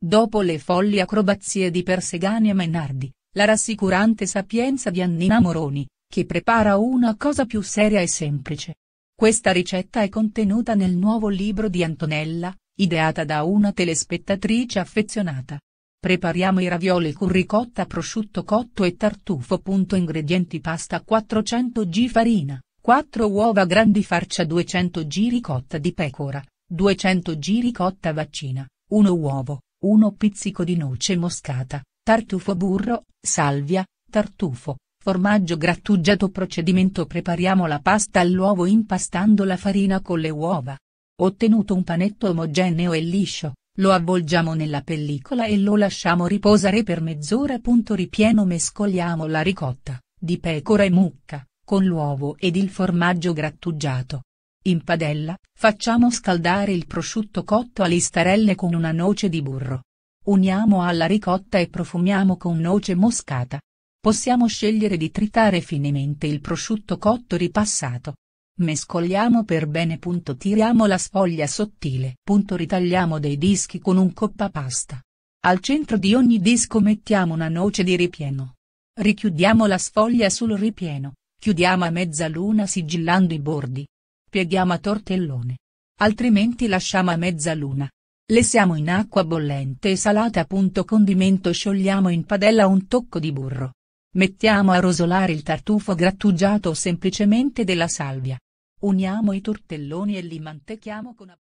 Dopo le folli acrobazie di Persegani e Mainardi, la rassicurante sapienza di Annina Moroni, che prepara una cosa più seria e semplice. Questa ricetta è contenuta nel nuovo libro di Antonella, ideata da una telespettatrice affezionata. Prepariamo i ravioli con ricotta prosciutto cotto e tartufo. Ingredienti pasta 400 g farina, 4 uova grandi farcia 200 g ricotta di pecora, 200 g ricotta vaccina, 1 uovo, 1 pizzico di noce moscata, tartufo burro, salvia, tartufo, formaggio grattugiato Procedimento Prepariamo la pasta all'uovo impastando la farina con le uova. Ottenuto un panetto omogeneo e liscio, lo avvolgiamo nella pellicola e lo lasciamo riposare per mezz'ora. Ripieno mescoliamo la ricotta, di pecora e mucca, con l'uovo ed il formaggio grattugiato, in padella, facciamo scaldare il prosciutto cotto a listarelle con una noce di burro. Uniamo alla ricotta e profumiamo con noce moscata. Possiamo scegliere di tritare finemente il prosciutto cotto ripassato. Mescoliamo per bene. Tiriamo la sfoglia sottile. Ritagliamo dei dischi con un coppapasta. Al centro di ogni disco mettiamo una noce di ripieno. Richiudiamo la sfoglia sul ripieno, chiudiamo a mezzaluna sigillando i bordi. Pieghiamo a tortellone. Altrimenti lasciamo a mezzaluna. Lessiamo in acqua bollente e salata. punto Condimento Sciogliamo in padella un tocco di burro. Mettiamo a rosolare il tartufo grattugiato o semplicemente della salvia. Uniamo i tortelloni e li mantechiamo con